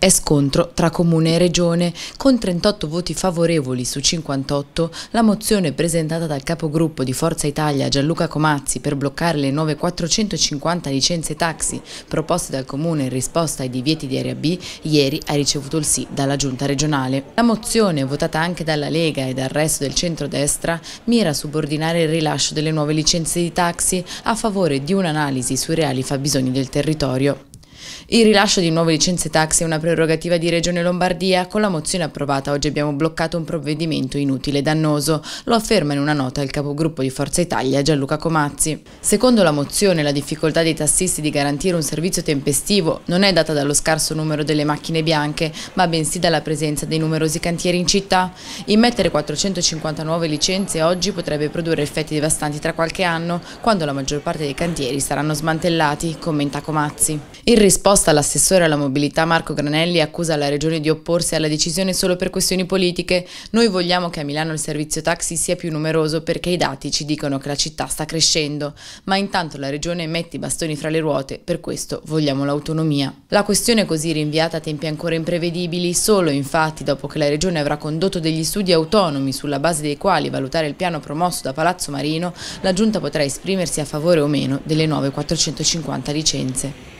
È scontro tra Comune e Regione. Con 38 voti favorevoli su 58, la mozione presentata dal capogruppo di Forza Italia Gianluca Comazzi per bloccare le nuove 450 licenze taxi proposte dal Comune in risposta ai divieti di area B, ieri ha ricevuto il sì dalla Giunta regionale. La mozione, votata anche dalla Lega e dal resto del centrodestra, mira a subordinare il rilascio delle nuove licenze di taxi a favore di un'analisi sui reali fabbisogni del territorio. Il rilascio di nuove licenze taxi è una prerogativa di Regione Lombardia. Con la mozione approvata oggi abbiamo bloccato un provvedimento inutile e dannoso. Lo afferma in una nota il capogruppo di Forza Italia Gianluca Comazzi. Secondo la mozione la difficoltà dei tassisti di garantire un servizio tempestivo non è data dallo scarso numero delle macchine bianche, ma bensì dalla presenza dei numerosi cantieri in città. Immettere 450 nuove licenze oggi potrebbe produrre effetti devastanti tra qualche anno, quando la maggior parte dei cantieri saranno smantellati, commenta Comazzi. Il risposta l'assessore alla mobilità Marco Granelli accusa la Regione di opporsi alla decisione solo per questioni politiche. Noi vogliamo che a Milano il servizio taxi sia più numeroso perché i dati ci dicono che la città sta crescendo, ma intanto la Regione mette i bastoni fra le ruote, per questo vogliamo l'autonomia. La questione è così rinviata a tempi ancora imprevedibili, solo infatti dopo che la Regione avrà condotto degli studi autonomi sulla base dei quali valutare il piano promosso da Palazzo Marino, la Giunta potrà esprimersi a favore o meno delle nuove 450 licenze.